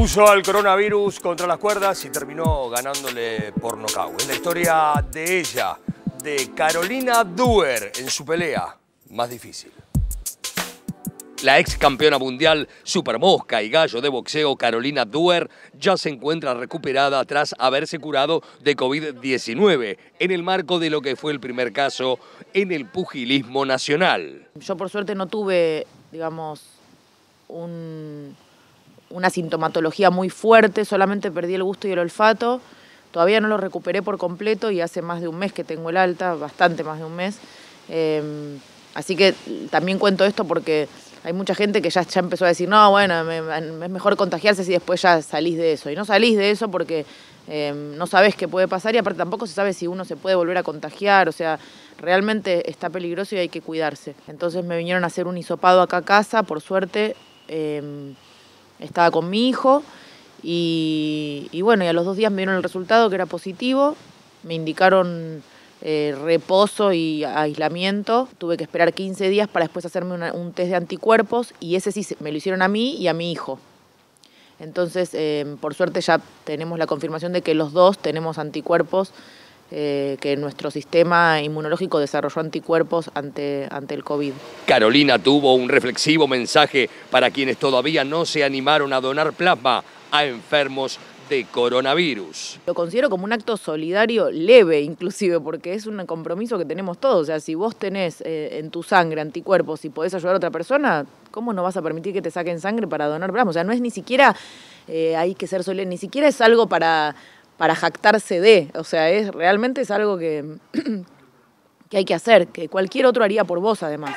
puso al coronavirus contra las cuerdas y terminó ganándole por nocaut. Es la historia de ella, de Carolina Duer, en su pelea más difícil. La ex campeona mundial, supermosca y gallo de boxeo Carolina Duer, ya se encuentra recuperada tras haberse curado de COVID-19 en el marco de lo que fue el primer caso en el pugilismo nacional. Yo por suerte no tuve, digamos, un una sintomatología muy fuerte, solamente perdí el gusto y el olfato. Todavía no lo recuperé por completo y hace más de un mes que tengo el alta, bastante más de un mes. Em, así que también cuento esto porque hay mucha gente que ya, ya empezó a decir, no, bueno, es mejor contagiarse si después ya salís de eso. Y no salís de eso porque em, no sabes qué puede pasar y aparte tampoco se sabe si uno se puede volver a contagiar. O sea, realmente está peligroso y hay que cuidarse. Entonces me vinieron a hacer un hisopado acá a casa, por suerte. Em, estaba con mi hijo y, bueno, y a los dos días me dieron el resultado que era positivo, me indicaron eh, reposo y aislamiento. Tuve que esperar 15 días para después hacerme un test de anticuerpos y ese sí me lo hicieron a mí y a mi hijo. Entonces, eh, por suerte ya tenemos la confirmación de que los dos tenemos anticuerpos eh, que nuestro sistema inmunológico desarrolló anticuerpos ante, ante el COVID. Carolina tuvo un reflexivo mensaje para quienes todavía no se animaron a donar plasma a enfermos de coronavirus. Lo considero como un acto solidario leve, inclusive, porque es un compromiso que tenemos todos. O sea, si vos tenés eh, en tu sangre anticuerpos y podés ayudar a otra persona, ¿cómo no vas a permitir que te saquen sangre para donar plasma? O sea, no es ni siquiera, eh, hay que ser solemne, ni siquiera es algo para para jactarse de. O sea, es, realmente es algo que, que hay que hacer, que cualquier otro haría por vos además.